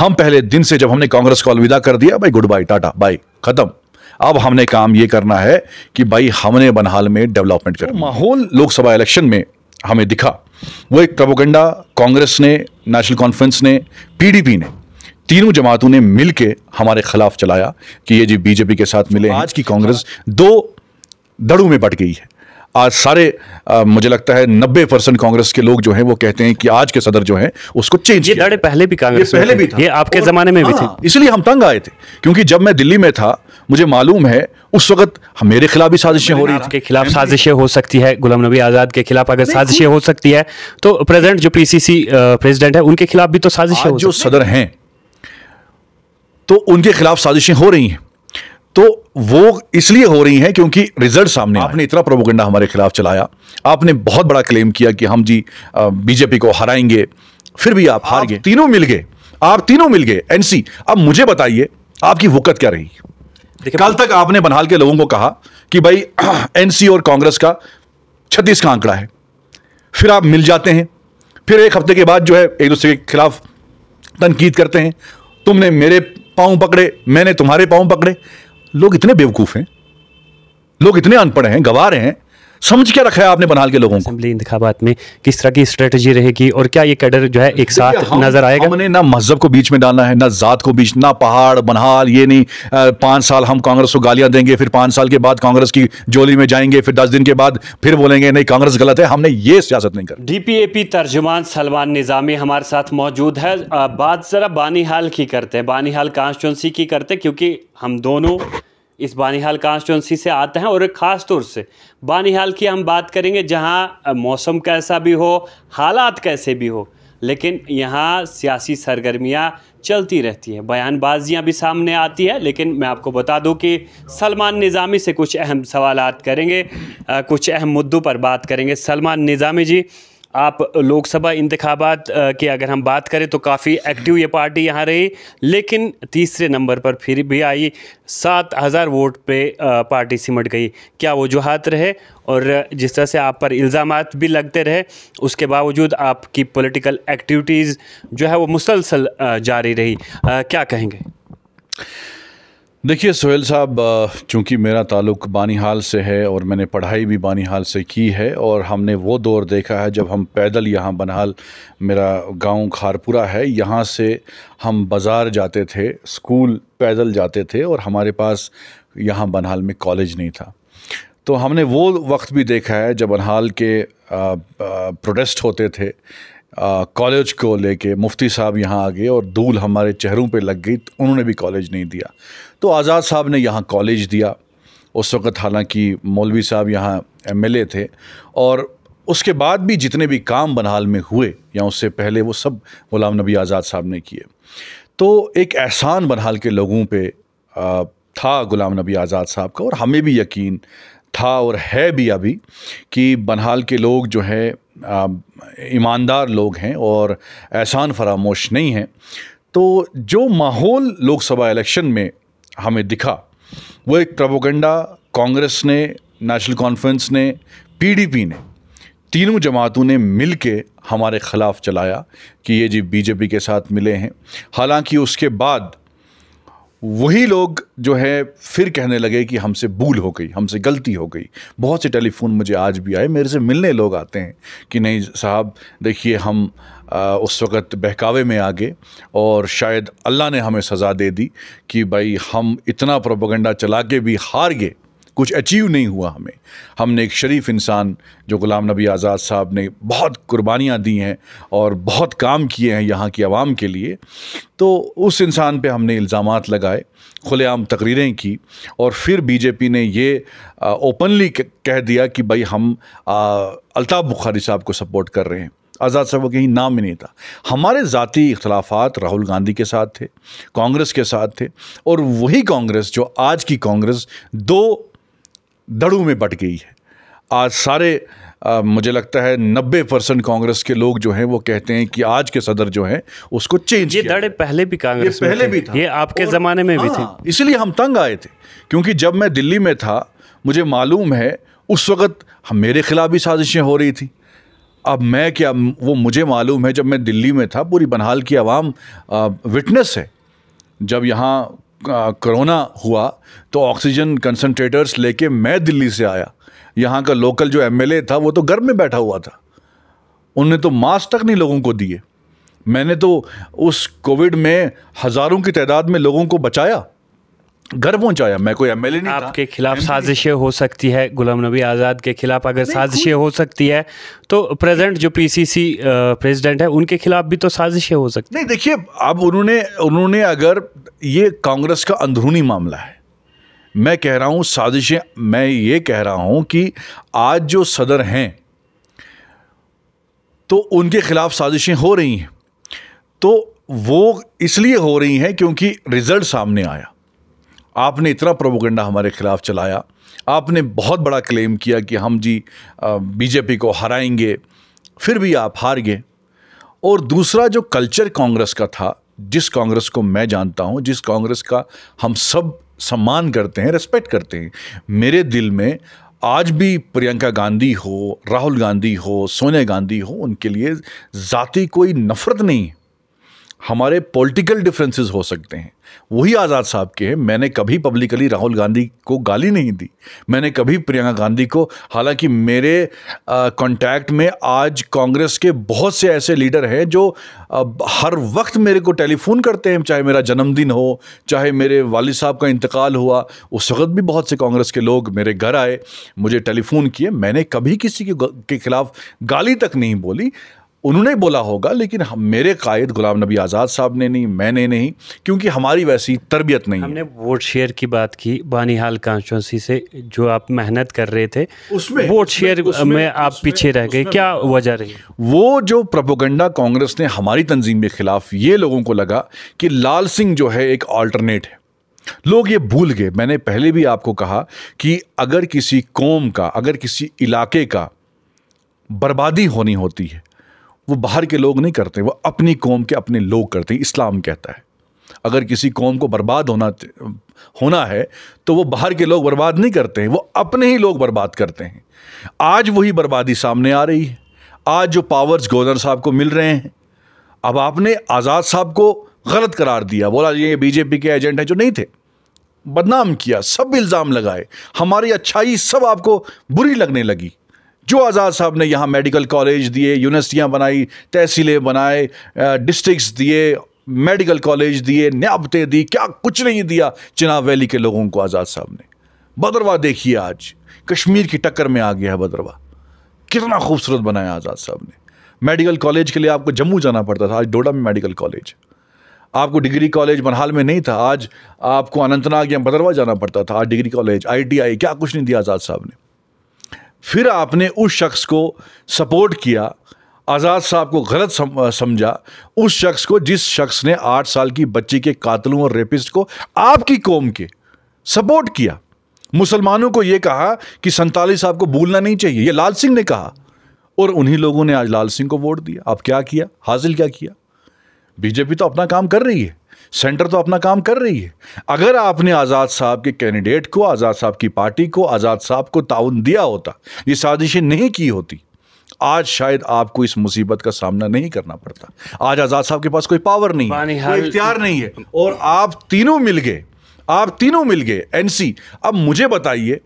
हम पहले दिन से जब हमने कांग्रेस को अलविदा कर दिया भाई गुड बाय टाटा बाय खत्म अब हमने काम ये करना है कि भाई हमने बनहाल में डेवलपमेंट कर माहौल लोकसभा इलेक्शन में हमें दिखा वो एक प्रपोगंडा कांग्रेस ने नेशनल कॉन्फ्रेंस ने पीडीपी ने तीनों जमातों ने मिल हमारे खिलाफ चलाया कि ये जी बीजेपी के साथ मिले आज की कांग्रेस हाँ। दो दड़ों में बट गई है आज सारे आ, मुझे लगता है नब्बे परसेंट कांग्रेस के लोग जो हैं वो कहते हैं कि आज के सदर जो हैं उसको चेंज ये दाड़े पहले भी कांग्रेस पहले भी था ये आपके जमाने में भी हाँ, थी इसलिए हम तंग आए थे क्योंकि जब मैं दिल्ली में था मुझे मालूम है उस वक्त हाँ, मेरे खिलाफ भी साजिशें हो रही आपके खिलाफ साजिशें हो सकती है गुलाम नबी आजाद के खिलाफ अगर साजिशें हो सकती है तो प्रेजेंट जो पीसीसी प्रेसिडेंट है उनके खिलाफ भी तो साजिशें जो सदर हैं तो उनके खिलाफ साजिशें हो रही हैं तो वो इसलिए हो रही हैं क्योंकि रिजल्ट सामने आपने इतना प्रोपोगंडा हमारे खिलाफ चलाया आपने बहुत बड़ा क्लेम किया कि हम जी बीजेपी को हराएंगे फिर भी आप हार गए तीनों मिल गए आप तीनों मिल गए एनसी अब मुझे बताइए आपकी वक्त क्या रही कल तक आपने बनहाल के लोगों को कहा कि भाई एनसी और कांग्रेस का छत्तीस का आंकड़ा है फिर आप मिल जाते हैं फिर एक हफ्ते के बाद जो है एक दूसरे के खिलाफ तनकीद करते हैं तुमने मेरे पाँव पकड़े मैंने तुम्हारे पाँव पकड़े लोग इतने बेवकूफ़ हैं लोग इतने अनपढ़ हैं गवार हैं समझ क्या रखा है आपने बनहाल के लोगों को इंतबात में किस तरह की स्ट्रेटजी रहेगी और क्या ये कैडर जो है एक साथ नजर आएगा हमने ना मजहब को बीच में डालना है ना जात को बीच ना पहाड़ बनहाल ये नहीं पाँच साल हम कांग्रेस को गालियां देंगे फिर पाँच साल के बाद कांग्रेस की जोली में जाएंगे फिर दस दिन के बाद फिर बोलेंगे नहीं कांग्रेस गलत है हमने ये सियासत नहीं कर डीपीएपी तर्जुमान सलमान निज़ामी हमारे साथ मौजूद है बात ज़रा बानिहाल की करते हैं बानिहाल कॉन्स्टिट्यूंसी की करते क्योंकि हम दोनों इस बानिहाल कॉन्स्टिट्यूंसी से आते हैं और ख़ास तौर से बानिहाल की हम बात करेंगे जहाँ मौसम कैसा भी हो हालात कैसे भी हो लेकिन यहाँ सियासी सरगर्मियाँ चलती रहती हैं बयानबाजियाँ भी सामने आती है लेकिन मैं आपको बता दूं कि सलमान निज़ामी से कुछ अहम सवाल करेंगे कुछ अहम मुद्दों पर बात करेंगे सलमान निज़ामी जी आप लोकसभा इंतबात की अगर हम बात करें तो काफ़ी एक्टिव ये पार्टी यहाँ रही लेकिन तीसरे नंबर पर फिर भी आई सात हज़ार वोट पे पार्टी सिमट गई क्या वजूहत रहे और जिस तरह से आप पर इल्ज़ाम भी लगते रहे उसके बावजूद आपकी पॉलिटिकल एक्टिविटीज़ जो है वो मुसलसल जारी रही क्या कहेंगे देखिए सोहेल साहब चूँकि मेरा ताल्लुक बानिहाल से है और मैंने पढ़ाई भी बानिहाल से की है और हमने वो दौर देखा है जब हम पैदल यहाँ बनहाल मेरा गांव खारपुरा है यहाँ से हम बाज़ार जाते थे स्कूल पैदल जाते थे और हमारे पास यहाँ बनहाल में कॉलेज नहीं था तो हमने वो वक्त भी देखा है जब बनहाल के प्रोटेस्ट होते थे कॉलेज को लेके मुफ्ती साहब यहाँ आ गए और धूल हमारे चेहरों पे लग गई तो उन्होंने भी कॉलेज नहीं दिया तो आज़ाद साहब ने यहाँ कॉलेज दिया उस वक़्त हालांकि मौलवी साहब यहाँ एम थे और उसके बाद भी जितने भी काम बनहाल में हुए या उससे पहले वो सब गुलाम नबी आज़ाद साहब ने किए तो एक एहसान बनहाल के लोगों पर था गुलाम नबी आज़ाद साहब का और हमें भी यकीन था और है भी अभी कि बनहाल के लोग जो हैं ईमानदार लोग हैं और एहसान फरामोश नहीं हैं तो जो माहौल लोकसभा इलेक्शन में हमें दिखा वो एक प्रपोगंडा कांग्रेस ने नेशनल कॉन्फ्रेंस ने पीडीपी ने तीनों जमातों ने मिल के हमारे ख़िलाफ़ चलाया कि ये जी बीजेपी के साथ मिले हैं हालांकि उसके बाद वही लोग जो है फिर कहने लगे कि हमसे भूल हो गई हमसे गलती हो गई बहुत से टेलीफोन मुझे आज भी आए मेरे से मिलने लोग आते हैं कि नहीं साहब देखिए हम आ, उस वक़्त बहकावे में आ गए और शायद अल्लाह ने हमें सज़ा दे दी कि भाई हम इतना प्रोपोगंडा चला के भी हार गए कुछ अचीव नहीं हुआ हमें हमने एक शरीफ इंसान जो ग़ुलाम नबी आज़ाद साहब ने बहुत कुर्बानियाँ दी हैं और बहुत काम किए हैं यहाँ की आवाम के लिए तो उस इंसान पे हमने इल्ज़ाम लगाए खुलेआम तकरीरें की और फिर बीजेपी ने ये ओपनली कह दिया कि भाई हम अलताफ़ बुखारी साहब को सपोर्ट कर रहे हैं आज़ाद साहब का कहीं नाम ही नहीं था हमारे ज़ाती इख्तलाफात राहुल गांधी के साथ थे कांग्रेस के साथ थे और वही कांग्रेस जो आज की कांग्रेस दो दड़ू में बट गई है आज सारे आ, मुझे लगता है नब्बे परसेंट कांग्रेस के लोग जो हैं वो कहते हैं कि आज के सदर जो हैं उसको चेंज ये दड़े पहले भी कांग्रेस पहले भी था ये आपके ज़माने में भी हाँ, थी इसलिए हम तंग आए थे क्योंकि जब मैं दिल्ली में था मुझे मालूम है उस वक़्त हम मेरे ख़िलाफ़ भी साजिशें हो रही थी अब मैं क्या वो मुझे मालूम है जब मैं दिल्ली में था पूरी बनहाल की आवाम विटनेस है जब यहाँ कोरोना हुआ तो ऑक्सीजन कंसनट्रेटर्स लेके मैं दिल्ली से आया यहाँ का लोकल जो एम था वो तो घर में बैठा हुआ था उनने तो मास्क तक नहीं लोगों को दिए मैंने तो उस कोविड में हज़ारों की तादाद में लोगों को बचाया घर पहुंचाया मैं कोई एमएलए नहीं आपके खिलाफ साजिशें हो सकती है गुलाम नबी आज़ाद के खिलाफ अगर साजिशें हो सकती है तो प्रेजेंट जो पीसीसी प्रेसिडेंट है उनके खिलाफ भी तो साजिशें हो सकती नहीं देखिए अब उन्होंने उन्होंने अगर ये कांग्रेस का अंदरूनी मामला है मैं कह रहा हूँ साजिशें मैं ये कह रहा हूँ कि आज जो सदर हैं तो उनके खिलाफ साजिशें हो रही हैं तो वो इसलिए हो रही हैं क्योंकि रिज़ल्ट सामने आया आपने इतना प्रोपोगंडा हमारे खिलाफ चलाया आपने बहुत बड़ा क्लेम किया कि हम जी बीजेपी को हराएंगे फिर भी आप हार गए और दूसरा जो कल्चर कांग्रेस का था जिस कांग्रेस को मैं जानता हूं जिस कांग्रेस का हम सब सम्मान करते हैं रेस्पेक्ट करते हैं मेरे दिल में आज भी प्रियंका गांधी हो राहुल गांधी हो सोनिया गांधी हो उनके लिए ज़ाती कोई नफ़रत नहीं है हमारे पॉलिटिकल डिफरेंसेस हो सकते हैं वही आज़ाद साहब के हैं मैंने कभी पब्लिकली राहुल गांधी को गाली नहीं दी मैंने कभी प्रियंका गांधी को हालांकि मेरे कांटेक्ट में आज कांग्रेस के बहुत से ऐसे लीडर हैं जो आ, हर वक्त मेरे को टेलीफोन करते हैं चाहे मेरा जन्मदिन हो चाहे मेरे वालिद साहब का इंतकाल हुआ उस वक्त भी बहुत से कांग्रेस के लोग मेरे घर आए मुझे टेलीफोन किए मैंने कभी किसी के खिलाफ गाली तक नहीं बोली उन्होंने बोला होगा लेकिन हम मेरे कायद गुलाम नबी आज़ाद साहब ने नहीं मैंने नहीं क्योंकि हमारी वैसी तरबियत नहीं हमने वोट शेयर की बात की हाल कॉन्स्टिट्यूंसी से जो आप मेहनत कर रहे थे उसमें वोट शेयर उसमें, में आप उसमें, पीछे रह गए क्या वजह रही वो जो प्रपोगंडा कांग्रेस ने हमारी तंजीम के ख़िलाफ़ ये लोगों को लगा कि लाल सिंह जो है एक ऑल्टरनेट है लोग ये भूल गए मैंने पहले भी आपको कहा कि अगर किसी कौम का अगर किसी इलाके का बर्बादी होनी होती है वो बाहर के लोग नहीं करते वो अपनी कौम के अपने लोग करते हैं इस्लाम कहता है अगर किसी कौम को बर्बाद होना होना है तो वो बाहर के लोग बर्बाद नहीं करते हैं वो अपने ही लोग बर्बाद करते हैं आज वही बर्बादी सामने आ रही है आज जो पावर्स गवर्नर साहब को मिल रहे हैं अब आपने आज़ाद साहब को गलत करार दिया बोला ये बीजेपी के एजेंट हैं जो नहीं थे बदनाम किया सब इल्ज़ाम लगाए हमारी अच्छाई सब आपको बुरी लगने लगी जो आज़ाद साहब ने यहाँ मेडिकल कॉलेज दिए यूनिवर्सिटियाँ बनाई तहसीलें बनाए डिस्ट्रिक्स दिए मेडिकल कॉलेज दिए न्याबतें दी क्या कुछ नहीं दिया चिनाब वैली के लोगों को आज़ाद साहब ने भद्रवा देखिए आज कश्मीर की टक्कर में आ गया है भद्रवा कितना खूबसूरत बनाया आज़ाद साहब ने मेडिकल कॉलेज के लिए आपको जम्मू जाना पड़ता था आज डोडा में मेडिकल कॉलेज आपको डिग्री कॉलेज बनहाल में नहीं था आज आपको अनंतनाग या भद्रवा जाना पड़ता था आज डिग्री कॉलेज आईटीआई क्या कुछ नहीं दिया आज़ाद साहब ने फिर आपने उस शख्स को सपोर्ट किया आज़ाद साहब को गलत समझा उस शख्स को जिस शख्स ने आठ साल की बच्ची के कातलों और रेपिस्ट को आपकी कौम के सपोर्ट किया मुसलमानों को ये कहा कि संतालीस साहब को भूलना नहीं चाहिए ये लाल सिंह ने कहा और उन्हीं लोगों ने आज लाल सिंह को वोट दिया आप क्या किया हासिल क्या किया बीजेपी तो अपना काम कर रही है सेंटर तो अपना काम कर रही है अगर आपने आज़ाद साहब के कैंडिडेट को आज़ाद साहब की पार्टी को आज़ाद साहब को ताउन दिया होता ये साजिशें नहीं की होती आज शायद आपको इस मुसीबत का सामना नहीं करना पड़ता आज आज़ाद साहब के पास कोई पावर नहीं है कोई इख्तियार नहीं है और आप तीनों मिल गए आप तीनों मिल गए एनसी अब मुझे बताइए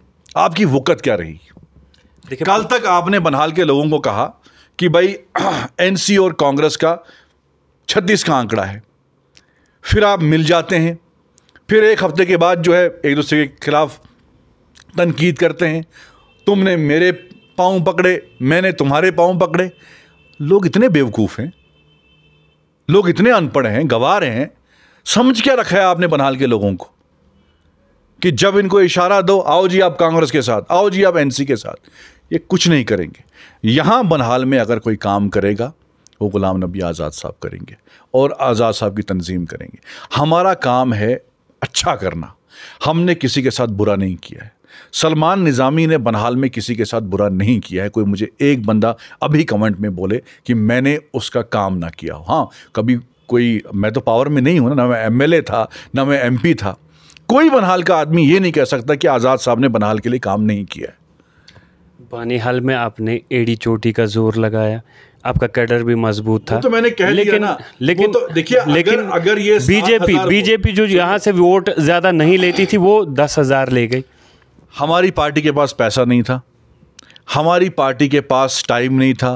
आपकी वक़्त क्या रही कल तक आपने बनहाल के लोगों को कहा कि भाई एनसी और कांग्रेस का छत्तीस का आंकड़ा है फिर आप मिल जाते हैं फिर एक हफ्ते के बाद जो है एक दूसरे के ख़िलाफ़ तनकीद करते हैं तुमने मेरे पाँव पकड़े मैंने तुम्हारे पाँव पकड़े लोग इतने बेवकूफ़ हैं लोग इतने अनपढ़ हैं गवार हैं समझ क्या रखा है आपने बनहाल के लोगों को कि जब इनको इशारा दो आओ जी आप कांग्रेस के साथ आओ जी आप एनसी के साथ ये कुछ नहीं करेंगे यहाँ बनहाल में अगर कोई काम करेगा वो ग़ुलाम नबी आज़ाद साहब करेंगे और आज़ाद साहब की तंजीम करेंगे हमारा काम है अच्छा करना हमने किसी के साथ बुरा नहीं किया है सलमान निज़ामी ने बनहाल में किसी के साथ बुरा नहीं किया है कोई मुझे एक बंदा अभी कमेंट में बोले कि मैंने उसका काम ना किया हो हाँ कभी कोई मैं तो पावर में नहीं हूँ ना मैं एम था ना मैं एम था कोई बनहाल का आदमी ये नहीं कह सकता कि आज़ाद साहब ने बनहाल के लिए काम नहीं किया है बानिहाल में आपने एड़ी चोटी का जोर लगाया आपका कैडर भी मजबूत था तो मैंने कह लेकिन ना, लेकिन तो देखिए लेकिन अगर, ये बीजेपी बीजेपी जो यहाँ से वोट ज़्यादा नहीं लेती थी वो दस हज़ार ले गई हमारी पार्टी के पास पैसा नहीं था हमारी पार्टी के पास टाइम नहीं था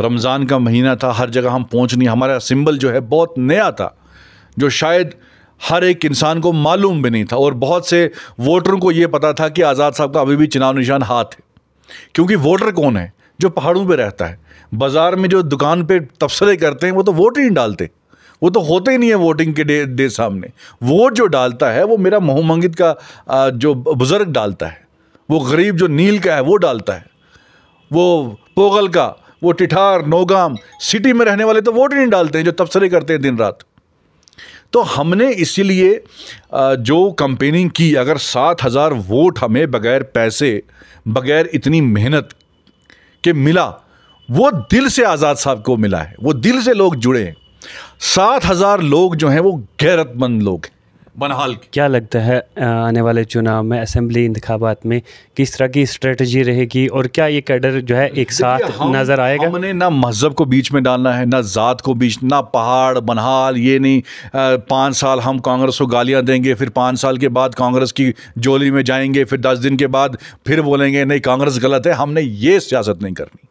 रमज़ान का महीना था हर जगह हम पहुँच नहीं हमारा सिंबल जो है बहुत नया था जो शायद हर एक इंसान को मालूम भी नहीं था और बहुत से वोटरों को ये पता था कि आज़ाद साहब का अभी भी चुनाव निशान हाथ है क्योंकि वोटर कौन है जो पहाड़ों पे रहता है बाज़ार में जो दुकान पे तबसरे करते हैं वो तो वोट ही नहीं डालते वो तो होते ही नहीं है वोटिंग के डे डे सामने वोट जो डालता है वो मेरा मोहमंगित का जो बुज़ुर्ग डालता है वो गरीब जो नील का है वो डालता है वो पोगल का वो टिठार नौगाम सिटी में रहने वाले तो वोट ही नहीं डालते हैं जो तबसरे करते हैं दिन रात तो हमने इसीलिए जो कंपेनिंग की अगर सात हज़ार वोट हमें बगैर पैसे बगैर इतनी मेहनत कि मिला वो दिल से आज़ाद साहब को मिला है वो दिल से लोग जुड़े हैं सात हज़ार लोग जो हैं वो गैरतमंद लोग हैं बनहाल क्या लगता है आने वाले चुनाव में असम्बली इंतबात में किस तरह की स्ट्रेटजी रहेगी और क्या ये कैडर जो है एक साथ नज़र आएगा हमने ना मज़हब को बीच में डालना है ना ज़ात को बीच ना पहाड़ बनहाल ये नहीं पाँच साल हम कांग्रेस को गालियाँ देंगे फिर पाँच साल के बाद कांग्रेस की जोली में जाएंगे फिर दस दिन के बाद फिर बोलेंगे नहीं कांग्रेस गलत है हमने ये सियासत नहीं करनी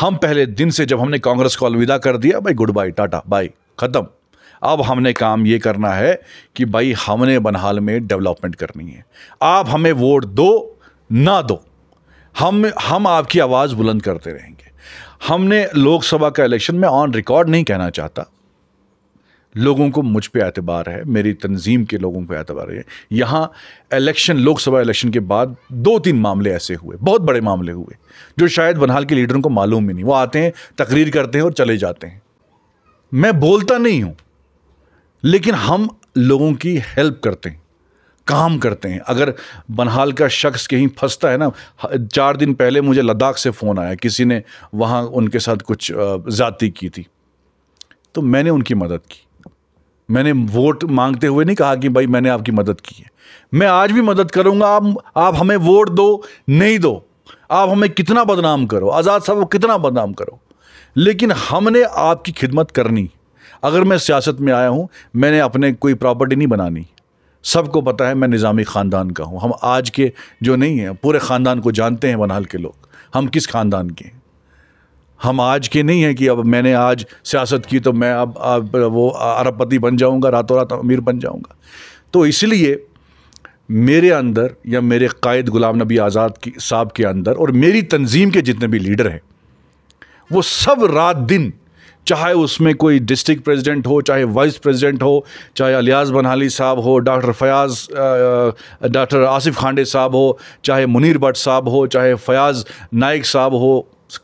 हम पहले दिन से जब हमने कांग्रेस को अलविदा कर दिया भाई गुड बाय टाटा बाय ख़त्म अब हमने काम ये करना है कि भाई हमने बनहाल में डेवलपमेंट करनी है आप हमें वोट दो ना दो हम हम आपकी आवाज़ बुलंद करते रहेंगे हमने लोकसभा का इलेक्शन में ऑन रिकॉर्ड नहीं कहना चाहता लोगों को मुझ पे एतबार है मेरी तंजीम के लोगों पे एतबार है यहाँ इलेक्शन लोकसभा इलेक्शन के बाद दो तीन मामले ऐसे हुए बहुत बड़े मामले हुए जो शायद बनहाल के लीडरों को मालूम ही नहीं वो आते हैं तकरीर करते हैं और चले जाते हैं मैं बोलता नहीं हूँ लेकिन हम लोगों की हेल्प करते हैं काम करते हैं अगर बनहाल का शख्स कहीं फंसता है ना चार दिन पहले मुझे लद्दाख से फ़ोन आया किसी ने वहाँ उनके साथ कुछ ज़ाती की थी तो मैंने उनकी मदद की मैंने वोट मांगते हुए नहीं कहा कि भाई मैंने आपकी मदद की है मैं आज भी मदद करूंगा आप आप हमें वोट दो नहीं दो आप हमें कितना बदनाम करो आज़ाद साहब कितना बदनाम करो लेकिन हमने आपकी खिदमत करनी अगर मैं सियासत में आया हूँ मैंने अपने कोई प्रॉपर्टी नहीं बनानी सबको पता है मैं निज़ामी ख़ानदान का हूँ हम आज के जो नहीं हैं पूरे ख़ानदान को जानते हैं बनहाल के लोग हम किस ख़ानदान के हैं हम आज के नहीं हैं कि अब मैंने आज सियासत की तो मैं अब, अब वो अरबपति बन जाऊंगा रातों रात अमीर बन जाऊंगा तो इसलिए मेरे अंदर या मेरे कायद गुलाम नबी आज़ाद की साहब के अंदर और मेरी तंजीम के जितने भी लीडर हैं वो सब रात दिन चाहे उसमें कोई डिस्ट्रिक्ट प्रेसिडेंट हो चाहे वाइस प्रेसिडेंट हो चाहे अलियाज बनहाली साहब हो डॉक्टर फयाज डॉक्टर आसिफ खांडे साहब हो चाहे मुनीर भट्ट साहब हो चाहे फयाज नाइक साहब हो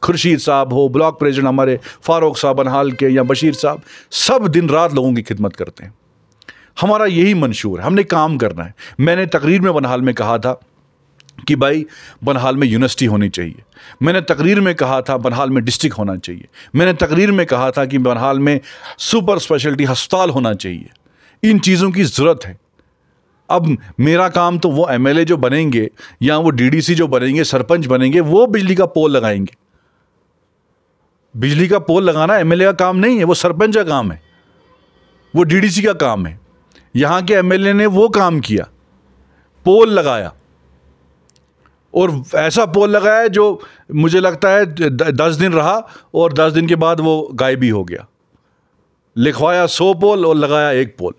खुर्शीद साहब हो ब्लॉक प्रेसिडेंट हमारे फ़ारूक साहब बनहाल के या बशीर साहब सब दिन रात लोगों की खिदमत करते हैं हमारा यही मंशूर है हमने काम करना है मैंने तकरीर में बनहाल में कहा था कि भाई बनहाल में यूनिवर्सिटी होनी चाहिए मैंने तकरीर में कहा था बनहाल में डिस्ट्रिक्ट होना चाहिए मैंने तकरीर में कहा था कि बनहाल में सुपर स्पेशलिटी हस्पताल होना चाहिए इन चीज़ों की ज़रूरत है अब मेरा काम तो वो एमएलए जो बनेंगे या वो डीडीसी जो बनेंगे सरपंच बनेंगे वो बिजली का पोल लगाएंगे बिजली का पोल लगाना एम का काम नहीं है वो सरपंच का काम है वो डीडीसी का काम है यहाँ के एमएलए ने वो काम किया पोल लगाया और ऐसा पोल लगाया जो मुझे लगता है दस दिन रहा और दस दिन के बाद वो गायबी हो गया लिखवाया सौ पोल और लगाया एक पोल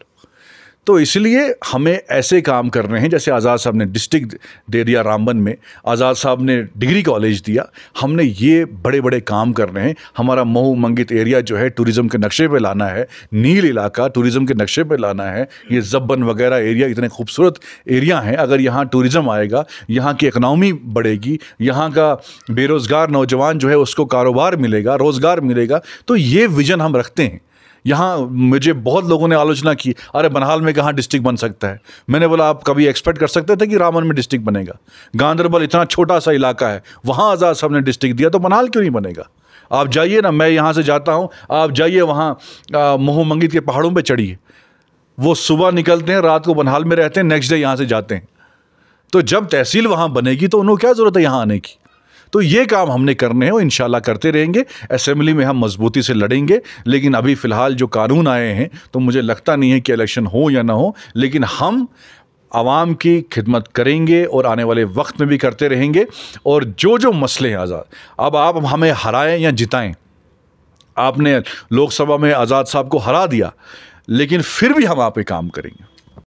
तो इसलिए हमें ऐसे काम कर रहे हैं जैसे आज़ाद साहब ने डिस्ट्रिक्ट दे दिया रामबन में आज़ाद साहब ने डिग्री कॉलेज दिया हमने ये बड़े बड़े काम कर रहे हैं हमारा मऊ मंगित एरिया जो है टूरिज़्म के नक्शे पे लाना है नील इलाका टूरिज़्म के नक्शे पे लाना है ये जब्बन वगैरह एरिया इतने खूबसूरत एरिया हैं अगर यहाँ टूरिज़्म आएगा यहाँ की इकनॉमी बढ़ेगी यहाँ का बेरोज़गार नौजवान जो है उसको कारोबार मिलेगा रोज़गार मिलेगा तो ये विज़न हम रखते हैं यहाँ मुझे बहुत लोगों ने आलोचना की अरे बनहाल में कहाँ डिस्ट्रिक्ट बन सकता है मैंने बोला आप कभी एक्सपेक्ट कर सकते थे कि रामन में डिस्ट्रिक्ट बनेगा गांधरबल इतना छोटा सा इलाका है वहाँ आज़ाद साहब ने डिस्ट्रिक्ट दिया तो बनहाल क्यों नहीं बनेगा आप जाइए ना मैं यहाँ से जाता हूँ आप जाइए वहाँ मोहमंगित के पहाड़ों पर चढ़िए वो सुबह निकलते हैं रात को बनहाल में रहते हैं नेक्स्ट डे यहाँ से जाते हैं तो जब तहसील वहाँ बनेगी तो उन्हें क्या ज़रूरत है यहाँ आने की तो ये काम हमने करने हैं और इन करते रहेंगे असेंबली में हम मजबूती से लड़ेंगे लेकिन अभी फ़िलहाल जो कानून आए हैं तो मुझे लगता नहीं है कि इलेक्शन हो या ना हो लेकिन हम आवाम की खिदमत करेंगे और आने वाले वक्त में भी करते रहेंगे और जो जो मसले हैं आज़ाद अब आप हमें हराएं या जिताएं आपने लोकसभा में आज़ाद साहब को हरा दिया लेकिन फिर भी हम आप पे काम करेंगे